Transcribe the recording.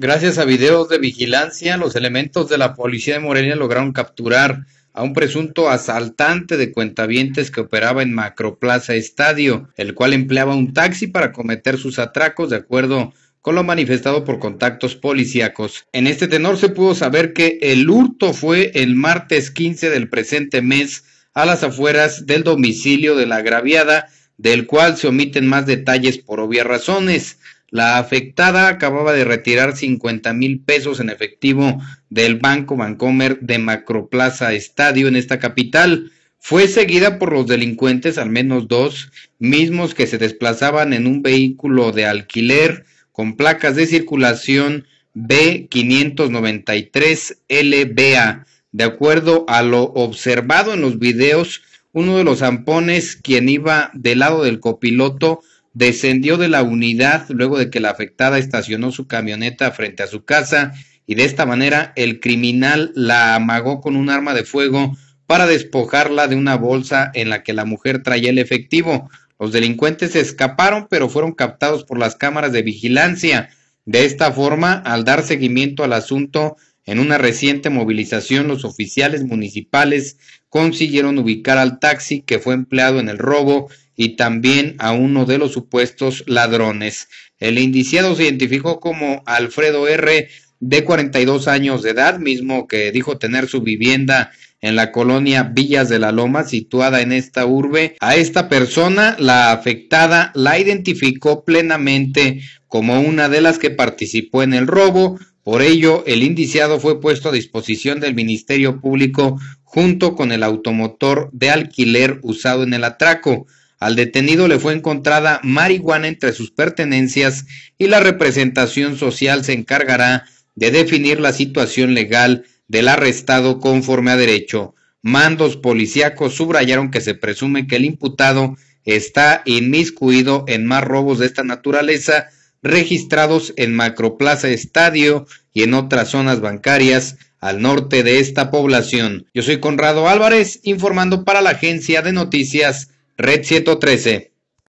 Gracias a videos de vigilancia, los elementos de la policía de Morelia lograron capturar a un presunto asaltante de cuentavientes que operaba en Macroplaza Estadio, el cual empleaba un taxi para cometer sus atracos de acuerdo con lo manifestado por contactos policíacos. En este tenor se pudo saber que el hurto fue el martes 15 del presente mes a las afueras del domicilio de la agraviada, del cual se omiten más detalles por obvias razones. La afectada acababa de retirar 50 mil pesos en efectivo del Banco Bancomer de Macroplaza Estadio en esta capital. Fue seguida por los delincuentes, al menos dos, mismos que se desplazaban en un vehículo de alquiler con placas de circulación B593LBA. De acuerdo a lo observado en los videos, uno de los zampones, quien iba del lado del copiloto, descendió de la unidad luego de que la afectada estacionó su camioneta frente a su casa y de esta manera el criminal la amagó con un arma de fuego para despojarla de una bolsa en la que la mujer traía el efectivo. Los delincuentes escaparon pero fueron captados por las cámaras de vigilancia. De esta forma, al dar seguimiento al asunto, en una reciente movilización los oficiales municipales consiguieron ubicar al taxi que fue empleado en el robo y también a uno de los supuestos ladrones. El indiciado se identificó como Alfredo R., de 42 años de edad, mismo que dijo tener su vivienda en la colonia Villas de la Loma, situada en esta urbe. A esta persona, la afectada, la identificó plenamente como una de las que participó en el robo. Por ello, el indiciado fue puesto a disposición del Ministerio Público junto con el automotor de alquiler usado en el atraco. Al detenido le fue encontrada marihuana entre sus pertenencias y la representación social se encargará de definir la situación legal del arrestado conforme a derecho. Mandos policíacos subrayaron que se presume que el imputado está inmiscuido en más robos de esta naturaleza registrados en Macroplaza Estadio y en otras zonas bancarias al norte de esta población. Yo soy Conrado Álvarez informando para la agencia de noticias Red 113